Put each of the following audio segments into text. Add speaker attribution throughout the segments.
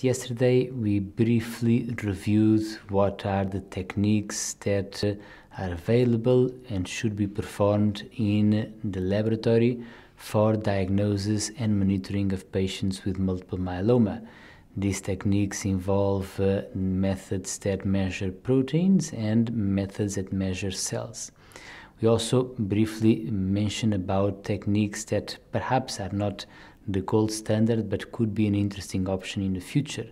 Speaker 1: Yesterday we briefly reviewed what are the techniques that are available and should be performed in the laboratory for diagnosis and monitoring of patients with multiple myeloma. These techniques involve uh, methods that measure proteins and methods that measure cells. We also briefly mentioned about techniques that perhaps are not the gold standard, but could be an interesting option in the future.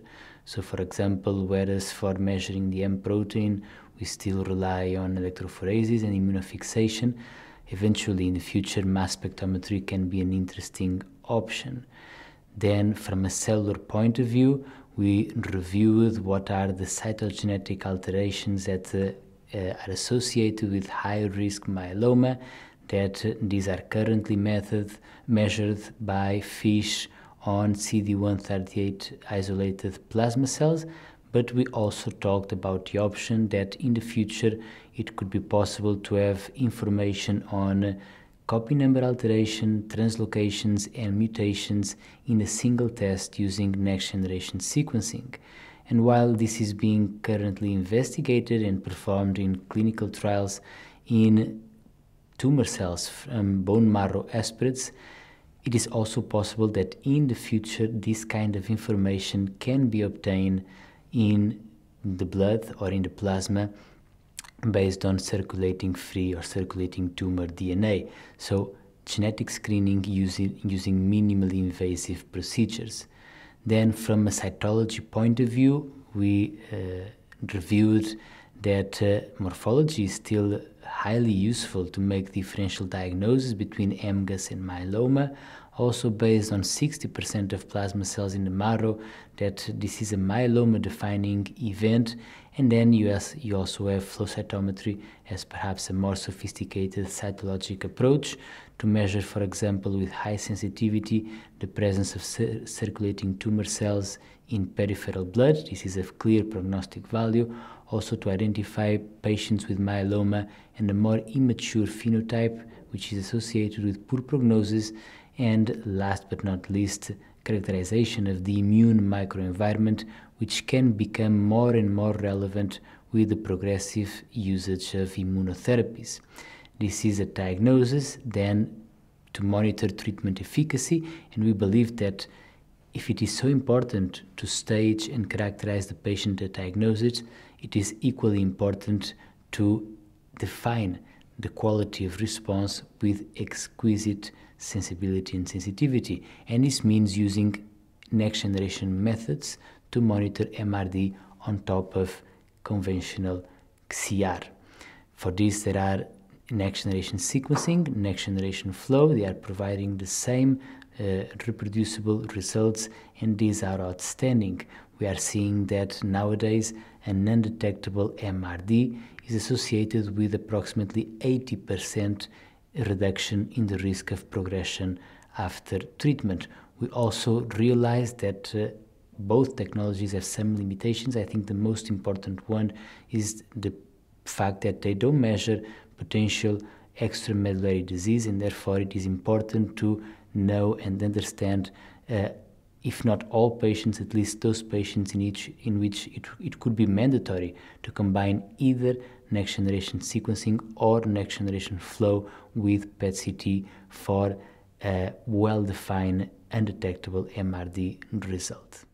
Speaker 1: So, for example, whereas for measuring the M protein, we still rely on electrophoresis and immunofixation, eventually in the future, mass spectrometry can be an interesting option. Then, from a cellular point of view, we reviewed what are the cytogenetic alterations that uh, uh, are associated with high risk myeloma that these are currently method, measured by fish on CD138 isolated plasma cells, but we also talked about the option that in the future it could be possible to have information on copy number alteration, translocations, and mutations in a single test using next generation sequencing. And while this is being currently investigated and performed in clinical trials in tumor cells from bone marrow aspirates, it is also possible that in the future this kind of information can be obtained in the blood or in the plasma based on circulating free or circulating tumor DNA. So genetic screening using, using minimally invasive procedures. Then from a cytology point of view, we uh, reviewed that uh, morphology is still highly useful to make differential diagnosis between MGUS and myeloma, also based on 60% of plasma cells in the marrow that this is a myeloma defining event. And then you, has, you also have flow cytometry as perhaps a more sophisticated cytologic approach to measure, for example, with high sensitivity, the presence of cir circulating tumor cells in peripheral blood. This is of clear prognostic value. Also to identify patients with myeloma and a more immature phenotype, which is associated with poor prognosis, and last but not least, characterization of the immune microenvironment, which can become more and more relevant with the progressive usage of immunotherapies. This is a diagnosis, then to monitor treatment efficacy, and we believe that if it is so important to stage and characterize the patient at diagnosis, it is equally important to define the quality of response with exquisite sensibility and sensitivity. And this means using next generation methods to monitor MRD on top of conventional CR. For this, there are next generation sequencing, next generation flow, they are providing the same uh, reproducible results, and these are outstanding. We are seeing that nowadays an undetectable MRD is associated with approximately 80% reduction in the risk of progression after treatment. We also realize that uh, both technologies have some limitations. I think the most important one is the fact that they don't measure potential extramedullary disease, and therefore it is important to know and understand uh, if not all patients, at least those patients in, each, in which it, it could be mandatory to combine either next generation sequencing or next generation flow with PET CT for a well defined undetectable MRD result.